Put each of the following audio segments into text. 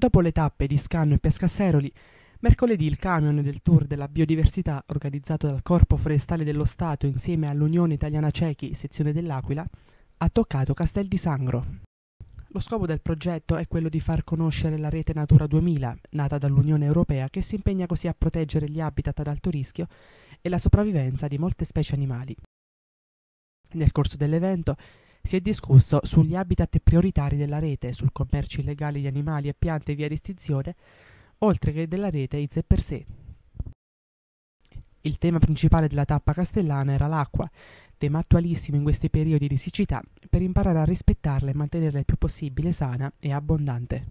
Dopo le tappe di Scanno e Pescasseroli, mercoledì il camion del Tour della Biodiversità, organizzato dal Corpo Forestale dello Stato insieme all'Unione Italiana Cechi, sezione dell'Aquila, ha toccato Castel di Sangro. Lo scopo del progetto è quello di far conoscere la rete Natura 2000, nata dall'Unione Europea, che si impegna così a proteggere gli habitat ad alto rischio e la sopravvivenza di molte specie animali. Nel corso dell'evento si è discusso sugli habitat prioritari della rete, sul commercio illegale di animali e piante via distinzione, oltre che della rete in sé per sé. Il tema principale della tappa castellana era l'acqua, tema attualissimo in questi periodi di siccità, per imparare a rispettarla e mantenerla il più possibile sana e abbondante.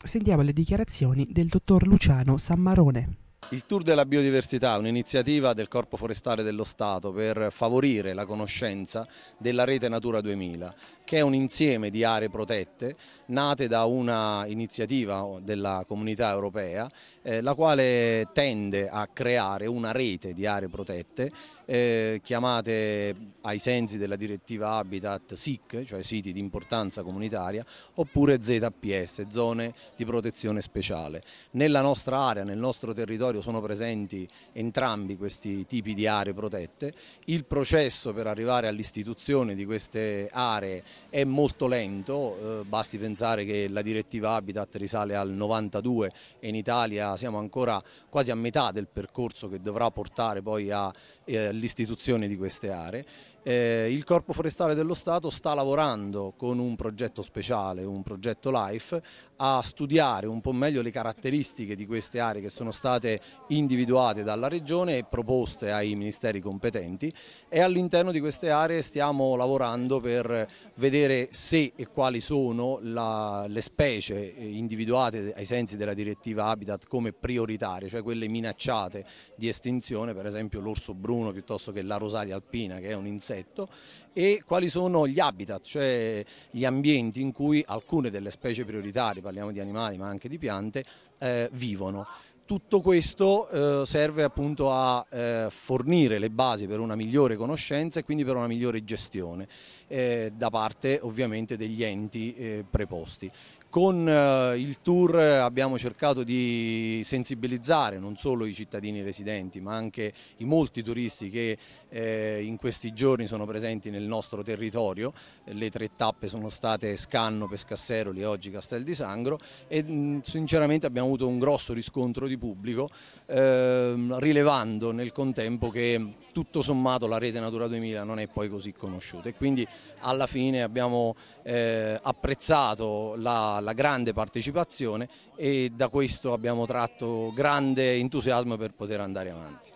Sentiamo le dichiarazioni del dottor Luciano Sammarone. Il Tour della Biodiversità è un'iniziativa del Corpo Forestale dello Stato per favorire la conoscenza della rete Natura 2000, che è un insieme di aree protette nate da una iniziativa della comunità europea, eh, la quale tende a creare una rete di aree protette eh, chiamate ai sensi della direttiva Habitat SIC, cioè siti di importanza comunitaria, oppure ZPS, zone di protezione speciale. Nella nostra area, nel nostro territorio territorio sono presenti entrambi questi tipi di aree protette, il processo per arrivare all'istituzione di queste aree è molto lento, eh, basti pensare che la direttiva Habitat risale al 92 e in Italia siamo ancora quasi a metà del percorso che dovrà portare poi eh, all'istituzione di queste aree. Eh, il Corpo Forestale dello Stato sta lavorando con un progetto speciale, un progetto LIFE, a studiare un po' meglio le caratteristiche di queste aree che sono state individuate dalla Regione e proposte ai ministeri competenti e all'interno di queste aree stiamo lavorando per vedere se e quali sono la, le specie individuate ai sensi della direttiva Habitat come prioritarie, cioè quelle minacciate di estinzione, per esempio l'orso bruno piuttosto che la rosaria alpina che è un insetto e quali sono gli habitat, cioè gli ambienti in cui alcune delle specie prioritarie, parliamo di animali ma anche di piante, eh, vivono. Tutto questo eh, serve appunto a eh, fornire le basi per una migliore conoscenza e quindi per una migliore gestione eh, da parte ovviamente degli enti eh, preposti. Con eh, il tour abbiamo cercato di sensibilizzare non solo i cittadini residenti ma anche i molti turisti che eh, in questi giorni sono presenti nel nostro territorio, le tre tappe sono state Scanno, Pescasseroli e oggi Castel di Sangro e sinceramente abbiamo avuto un grosso riscontro di di pubblico, ehm, rilevando nel contempo che tutto sommato la rete Natura 2000 non è poi così conosciuta e quindi alla fine abbiamo eh, apprezzato la, la grande partecipazione e da questo abbiamo tratto grande entusiasmo per poter andare avanti.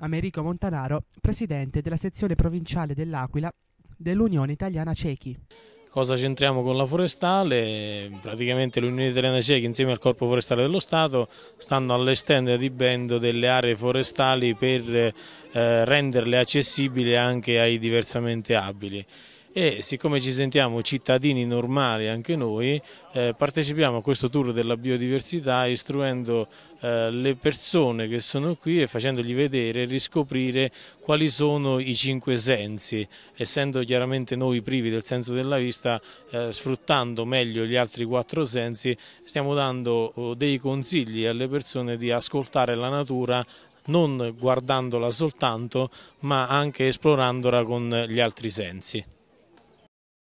Americo Montanaro, presidente della sezione provinciale dell'Aquila dell'Unione Italiana Cechi. Cosa c'entriamo con la forestale? Praticamente l'Unione Italiana Ciechi insieme al Corpo Forestale dello Stato stanno allestendo e adibendo delle aree forestali per eh, renderle accessibili anche ai diversamente abili e siccome ci sentiamo cittadini normali anche noi eh, partecipiamo a questo tour della biodiversità istruendo eh, le persone che sono qui e facendogli vedere e riscoprire quali sono i cinque sensi essendo chiaramente noi privi del senso della vista eh, sfruttando meglio gli altri quattro sensi stiamo dando oh, dei consigli alle persone di ascoltare la natura non guardandola soltanto ma anche esplorandola con gli altri sensi.